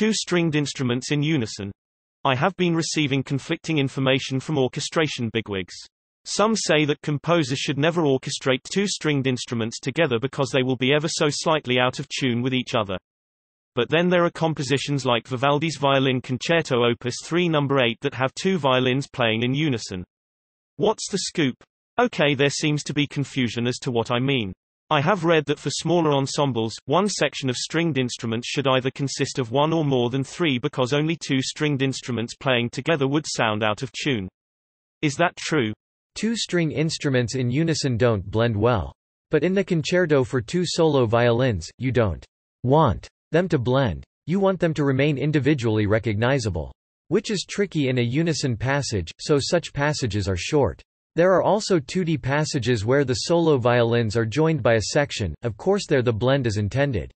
two stringed instruments in unison. I have been receiving conflicting information from orchestration bigwigs. Some say that composers should never orchestrate two stringed instruments together because they will be ever so slightly out of tune with each other. But then there are compositions like Vivaldi's Violin Concerto Opus 3 No. 8 that have two violins playing in unison. What's the scoop? Okay there seems to be confusion as to what I mean. I have read that for smaller ensembles, one section of stringed instruments should either consist of one or more than three because only two stringed instruments playing together would sound out of tune. Is that true? Two string instruments in unison don't blend well. But in the concerto for two solo violins, you don't want them to blend. You want them to remain individually recognizable. Which is tricky in a unison passage, so such passages are short. There are also 2D passages where the solo violins are joined by a section, of course there the blend is intended.